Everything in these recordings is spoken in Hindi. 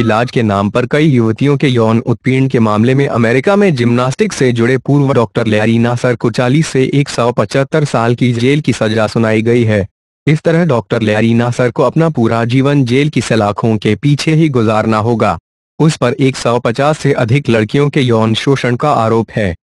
इलाज के नाम पर कई युवतियों के यौन उत्पीड़न के मामले में अमेरिका में जिम्नास्टिक से जुड़े पूर्व डॉक्टर लैरी सर को चालीस से एक साल की जेल की सजा सुनाई गई है इस तरह डॉक्टर लैरी सर को अपना पूरा जीवन जेल की सलाखों के पीछे ही गुजारना होगा उस पर 150 से अधिक लड़कियों के यौन शोषण का आरोप है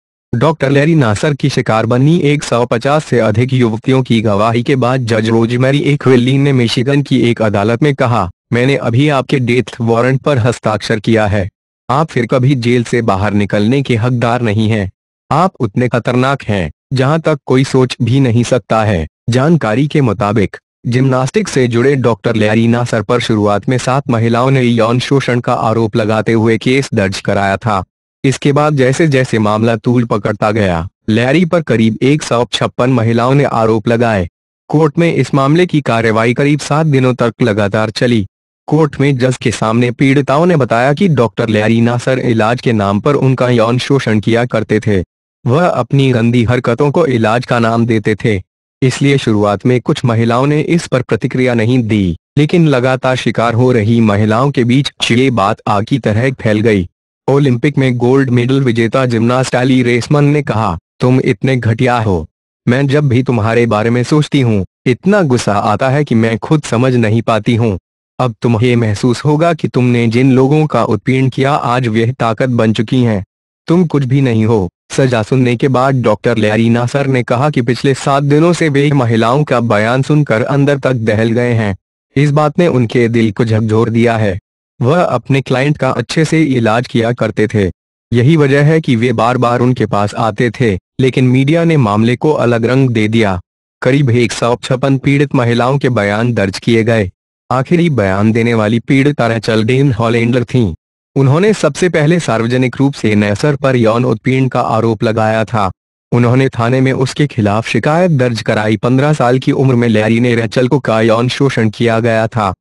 डॉक्टर लैरी नासर की शिकार बनी 150 से अधिक युवतियों की गवाही के बाद जज रोजमेरी एक ने मिशिगन की एक अदालत में कहा मैंने अभी आपके डेथ वारंट पर हस्ताक्षर किया है आप फिर कभी जेल से बाहर निकलने के हकदार नहीं हैं। आप उतने खतरनाक हैं जहां तक कोई सोच भी नहीं सकता है जानकारी के मुताबिक जिम्नास्टिक से जुड़े डॉक्टर लैरिना सर पर शुरुआत में सात महिलाओं ने यौन शोषण का आरोप लगाते हुए केस दर्ज कराया था इसके बाद जैसे जैसे मामला तूल पकड़ता गया लैरी पर करीब एक महिलाओं ने आरोप लगाए कोर्ट में इस मामले की कार्यवाही करीब सात दिनों तक लगातार चली कोर्ट में जज के सामने पीड़िताओं ने बताया कि डॉक्टर लैरी नासर इलाज के नाम पर उनका यौन शोषण किया करते थे वह अपनी गंदी हरकतों को इलाज का नाम देते थे इसलिए शुरुआत में कुछ महिलाओं ने इस पर प्रतिक्रिया नहीं दी लेकिन लगातार शिकार हो रही महिलाओं के बीच ये बात आग की तरह फैल गई ओलंपिक में गोल्ड मेडल विजेता जिम्नास्ट एली रेसमन ने कहा तुम इतने घटिया हो मैं जब भी तुम्हारे बारे में सोचती हूँ इतना गुस्सा आता है कि मैं खुद समझ नहीं पाती हूँ अब तुम्हें महसूस होगा कि तुमने जिन लोगों का उत्पीड़न किया आज वह ताकत बन चुकी हैं। तुम कुछ भी नहीं हो सजा सुनने के बाद डॉक्टर लैरीना सर ने कहा कि पिछले सात दिनों से वे महिलाओं का बयान सुनकर अंदर तक दहल गए हैं इस बात ने उनके दिल को झकझोर दिया है वह अपने क्लाइंट का अच्छे से इलाज किया करते थे यही वजह है कि वे बार बार उनके पास आते थे लेकिन मीडिया ने मामले को अलग रंग दे दिया करीब एक पीड़ित महिलाओं के बयान दर्ज किए गए आखिरी बयान देने वाली पीड़िता रेचल डेन हॉलेंडर थीं। उन्होंने सबसे पहले सार्वजनिक रूप से नैसर पर यौन उत्पीड़न का आरोप लगाया था उन्होंने थाने में उसके खिलाफ शिकायत दर्ज कराई 15 साल की उम्र में लैरी ने रेचल को का यौन शोषण किया गया था